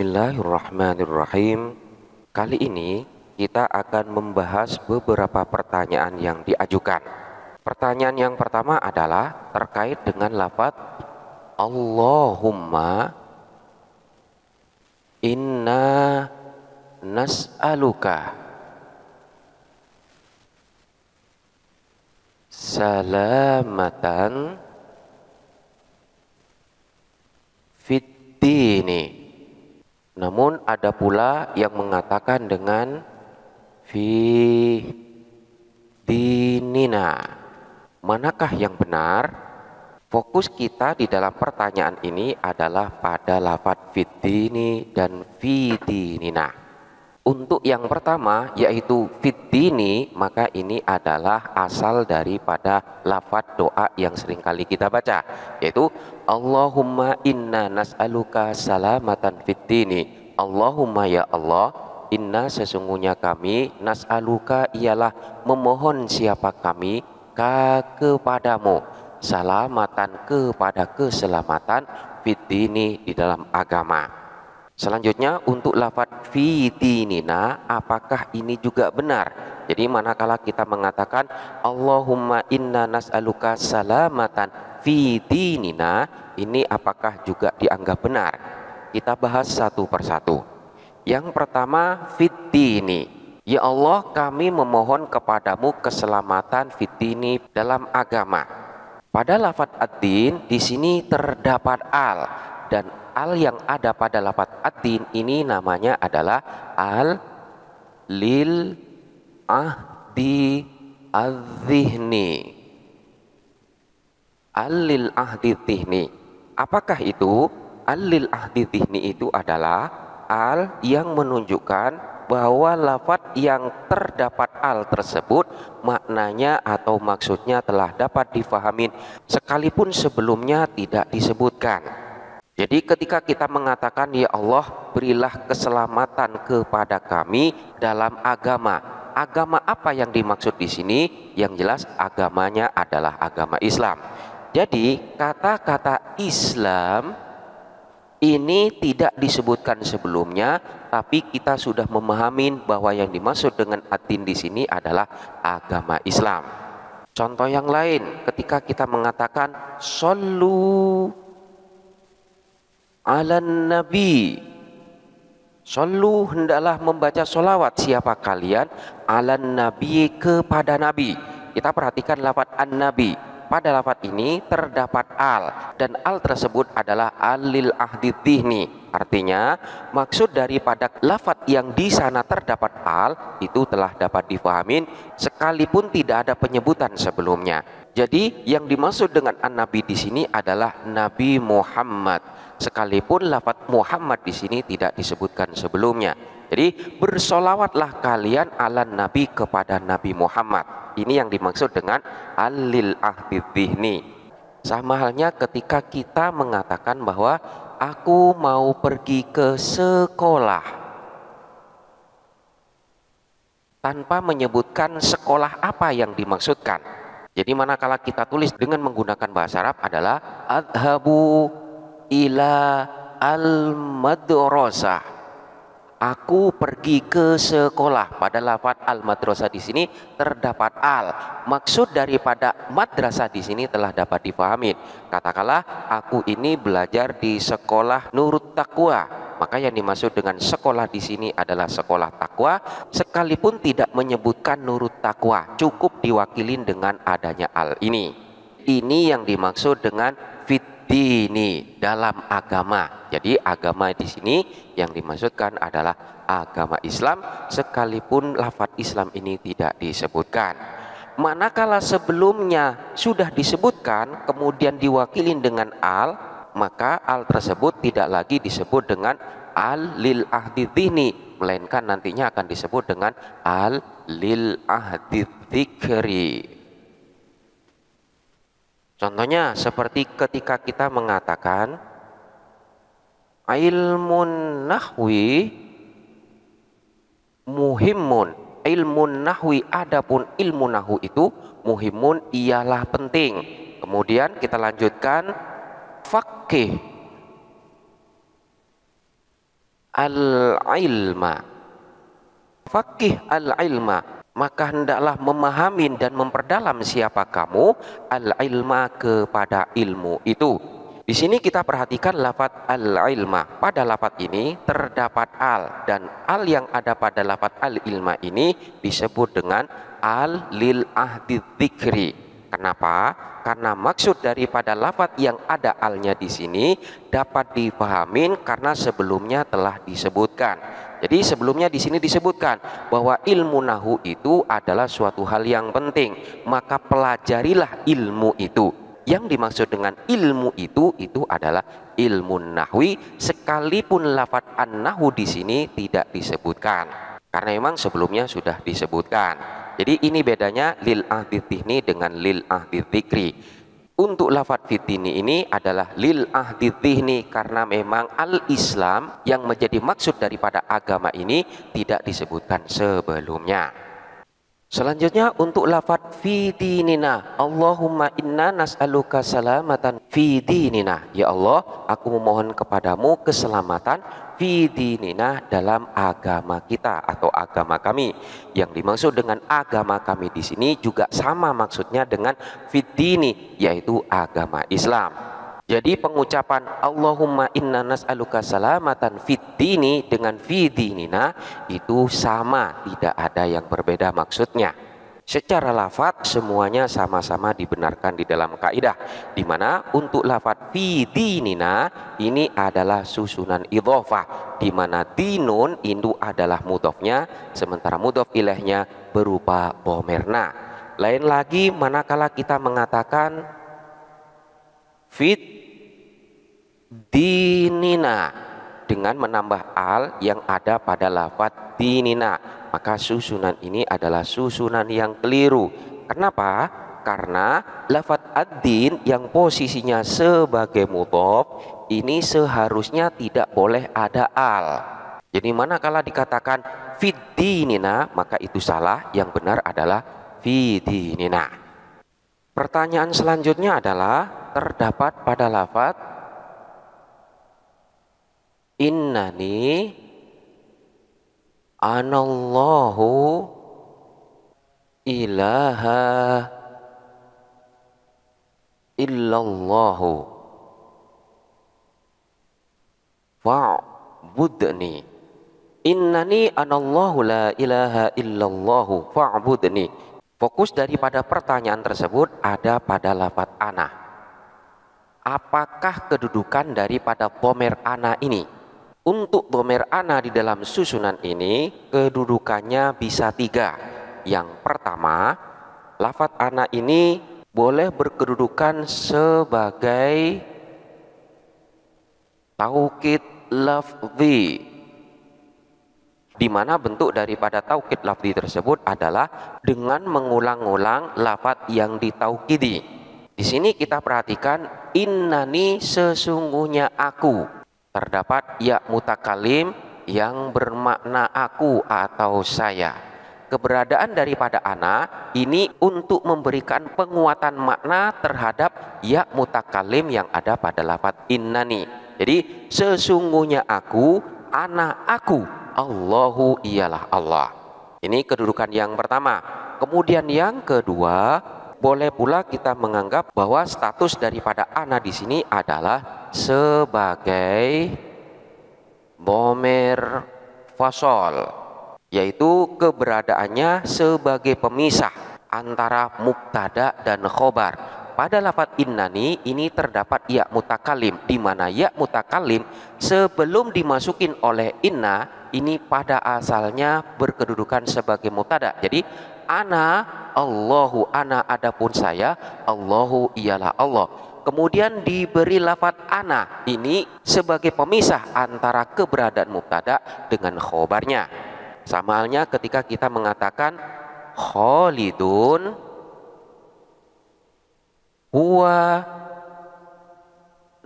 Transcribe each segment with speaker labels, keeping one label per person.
Speaker 1: Bismillahirrahmanirrahim. Kali ini kita akan membahas beberapa pertanyaan yang diajukan. Pertanyaan yang pertama adalah terkait dengan lafat Allahumma inna nas'aluka salamatan fid dini namun ada pula yang mengatakan dengan fi dinina. Manakah yang benar? Fokus kita di dalam pertanyaan ini adalah pada lafadz fitini dan fidinina. Untuk yang pertama yaitu ini maka ini adalah asal daripada lafat doa yang seringkali kita baca yaitu Allahumma inna nas'aluka salamatan fitini Allahumma ya Allah inna sesungguhnya kami nas'aluka ialah memohon siapa kami ka kepadamu salamatan kepada keselamatan fitini di dalam agama Selanjutnya untuk lafat fitinina apakah ini juga benar? Jadi manakala kita mengatakan Allahumma inna nas'aluka salamatan fitinina ini apakah juga dianggap benar? Kita bahas satu persatu. Yang pertama fitini. Ya Allah kami memohon kepadamu keselamatan fitini dalam agama. Pada lafat ad-din di sini terdapat al dan al yang ada pada lafat ad ini namanya adalah al lil ahdi adzihni lil ahdi tihni. Apakah itu? al lil ahdi tihni itu adalah al yang menunjukkan bahwa lafat yang terdapat al tersebut maknanya atau maksudnya telah dapat difahamin sekalipun sebelumnya tidak disebutkan. Jadi ketika kita mengatakan ya Allah berilah keselamatan kepada kami dalam agama. Agama apa yang dimaksud di sini? Yang jelas agamanya adalah agama Islam. Jadi kata-kata Islam ini tidak disebutkan sebelumnya, tapi kita sudah memahami bahwa yang dimaksud dengan atin di sini adalah agama Islam. Contoh yang lain, ketika kita mengatakan solu ala nabi Sallu hendaklah membaca solawat siapa kalian ala nabi kepada nabi kita perhatikan lafat an nabi pada lafat ini terdapat al dan al tersebut adalah alil ahdi dihni artinya maksud daripada lafat yang di sana terdapat al itu telah dapat difahamin sekalipun tidak ada penyebutan sebelumnya jadi yang dimaksud dengan an nabi di sini adalah nabi Muhammad sekalipun lafat Muhammad di sini tidak disebutkan sebelumnya. Jadi bersolawatlah kalian ala Nabi kepada Nabi Muhammad. Ini yang dimaksud dengan alil ahdidhihni. Sama halnya ketika kita mengatakan bahwa aku mau pergi ke sekolah tanpa menyebutkan sekolah apa yang dimaksudkan. Jadi manakala kita tulis dengan menggunakan bahasa Arab adalah adhabu ila al madrasah aku pergi ke sekolah pada lafat al madrasah di sini terdapat al maksud daripada madrasah di sini telah dapat dipahami katakanlah aku ini belajar di sekolah nurut takwa maka yang dimaksud dengan sekolah di sini adalah sekolah takwa sekalipun tidak menyebutkan nurut takwa cukup diwakilin dengan adanya al ini ini yang dimaksud dengan fit dini dalam agama. Jadi agama di sini yang dimaksudkan adalah agama Islam sekalipun lafaz Islam ini tidak disebutkan. Manakala sebelumnya sudah disebutkan kemudian diwakilin dengan al, maka al tersebut tidak lagi disebut dengan al lil ahdi dini melainkan nantinya akan disebut dengan al lil ahdi dzikri Contohnya seperti ketika kita mengatakan ilmun nahwi muhimun. ilmu nahwi adapun ilmu nahwi itu muhimun ialah penting. Kemudian kita lanjutkan fakih al-ilma. Fakih al-ilma maka hendaklah memahami dan memperdalam siapa kamu al ilma kepada ilmu itu di sini kita perhatikan lafat al-ilma. Pada lafat ini terdapat al dan al yang ada pada lafat al-ilma ini disebut dengan al lil ahdi dzikri. Kenapa? Karena maksud daripada lafat yang ada alnya di sini dapat dipahamin karena sebelumnya telah disebutkan jadi sebelumnya di sini disebutkan bahwa ilmu nahu itu adalah suatu hal yang penting, maka pelajarilah ilmu itu. Yang dimaksud dengan ilmu itu itu adalah ilmu nahwi sekalipun lafat an-nahu di sini tidak disebutkan. Karena memang sebelumnya sudah disebutkan. Jadi ini bedanya lil ahdithihni dengan lil ahdidzikri untuk lafat fitini ini adalah lil ahdi dhihni karena memang al-Islam yang menjadi maksud daripada agama ini tidak disebutkan sebelumnya. Selanjutnya untuk lafat fi dinina. Allahumma inna nas'aluka salamatan fi dinina. Ya Allah, aku memohon kepadamu keselamatan fi dinina dalam agama kita atau agama kami. Yang dimaksud dengan agama kami di sini juga sama maksudnya dengan dini, yaitu agama Islam. Jadi pengucapan Allahumma inna nas'aluka salamatan fitini dengan fidinina itu sama, tidak ada yang berbeda maksudnya. Secara lafat semuanya sama-sama dibenarkan di dalam kaidah di mana untuk lafat fidinina ini adalah susunan idhofah di mana dinun itu adalah mudhofnya sementara mudhof ilahnya berupa bomerna. Lain lagi manakala kita mengatakan fit dinina dengan menambah al yang ada pada lafat dinina maka susunan ini adalah susunan yang keliru kenapa karena lafat ad-din yang posisinya sebagai mutof ini seharusnya tidak boleh ada al jadi manakala dikatakan fidinina maka itu salah yang benar adalah fidinina pertanyaan selanjutnya adalah terdapat pada lafat innani anallahu ilaha illallahu fa'budni innani anallahu la ilaha illallahu fa'budni fokus daripada pertanyaan tersebut ada pada lafat ana apakah kedudukan daripada pomer ana ini untuk domer ana di dalam susunan ini kedudukannya bisa tiga. Yang pertama, lafat ana ini boleh berkedudukan sebagai taukid lafzi di mana bentuk daripada taukid lafzi tersebut adalah dengan mengulang-ulang lafat yang ditaukidi. Di sini kita perhatikan innani sesungguhnya aku Terdapat ya mutakalim yang bermakna aku atau saya. Keberadaan daripada ana ini untuk memberikan penguatan makna terhadap ya mutakalim yang ada pada lafat innani. Jadi sesungguhnya aku, ana aku, Allahu ialah Allah. Ini kedudukan yang pertama. Kemudian yang kedua, boleh pula kita menganggap bahwa status daripada ana di sini adalah sebagai bomer fasol yaitu keberadaannya sebagai pemisah antara mubtada dan khobar pada lafat innani ini terdapat ya mutakalim di mana ya mutakalim sebelum dimasukin oleh inna ini pada asalnya berkedudukan sebagai mutada jadi ana Allahu ana adapun saya Allahu ialah Allah kemudian diberi lafat ana ini sebagai pemisah antara keberadaan mubtada dengan khobarnya sama halnya ketika kita mengatakan kholidun huwa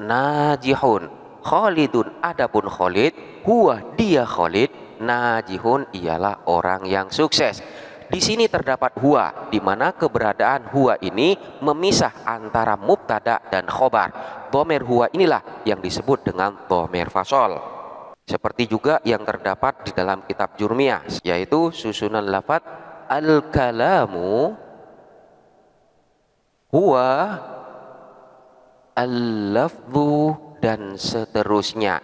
Speaker 1: najihun kholidun adapun khalid, huwa dia khalid, najihun ialah orang yang sukses di sini terdapat hua, di mana keberadaan hua ini memisah antara mubtada dan khobar. Domer hua inilah yang disebut dengan domer fasol. Seperti juga yang terdapat di dalam kitab Jurmiyah, yaitu susunan lafat al-kalamu huwa al lafdu dan seterusnya.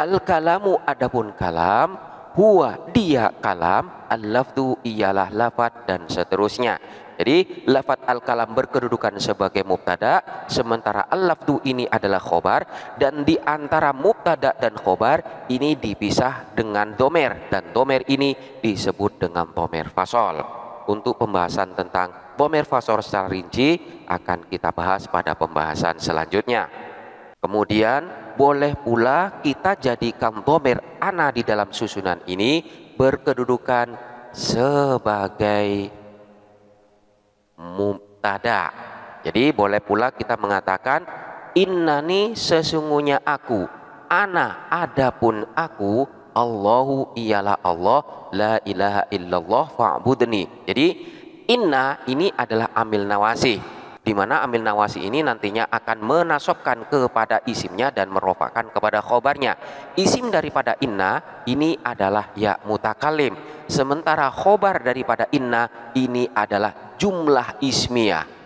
Speaker 1: Al-kalamu adapun kalam huwa dia kalam al-lafdu ialah lafad dan seterusnya jadi lafad al-kalam berkedudukan sebagai mubtada sementara al-lafdu ini adalah khobar dan di antara mubtada dan khobar ini dipisah dengan domer dan domer ini disebut dengan domer fasol untuk pembahasan tentang domer fasol secara rinci akan kita bahas pada pembahasan selanjutnya kemudian boleh pula kita jadikan domer ana di dalam susunan ini berkedudukan sebagai mubtada. Jadi boleh pula kita mengatakan innani sesungguhnya aku, ana adapun aku, Allahu ialah Allah, la ilaha illallah fa'budni. Jadi inna ini adalah amil nawasih di mana amil nawasi ini nantinya akan menasobkan kepada isimnya dan merupakan kepada khobarnya. Isim daripada inna ini adalah ya mutakalim, sementara khobar daripada inna ini adalah jumlah ismiyah.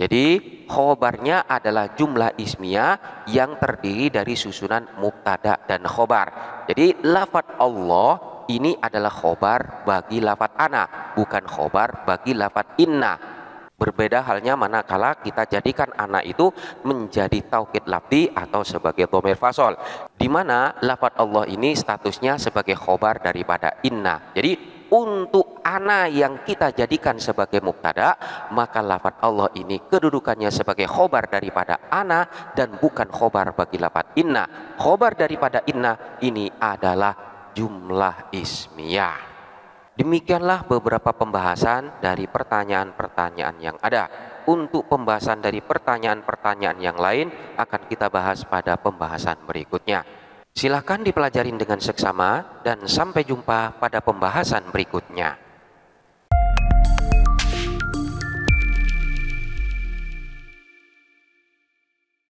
Speaker 1: Jadi khobarnya adalah jumlah ismiyah yang terdiri dari susunan mubtada dan khobar. Jadi lafat Allah ini adalah khobar bagi lafat anak, bukan khobar bagi lafat inna. Berbeda halnya manakala kita jadikan anak itu menjadi taukid labdi atau sebagai domir fasol. Di mana lafat Allah ini statusnya sebagai khobar daripada inna. Jadi untuk anak yang kita jadikan sebagai muktada, maka lafat Allah ini kedudukannya sebagai khobar daripada anak dan bukan khobar bagi lafat inna. Khobar daripada inna ini adalah jumlah ismiyah. Demikianlah beberapa pembahasan dari pertanyaan-pertanyaan yang ada. Untuk pembahasan dari pertanyaan-pertanyaan yang lain akan kita bahas pada pembahasan berikutnya. Silahkan dipelajarin dengan seksama dan sampai jumpa pada pembahasan berikutnya.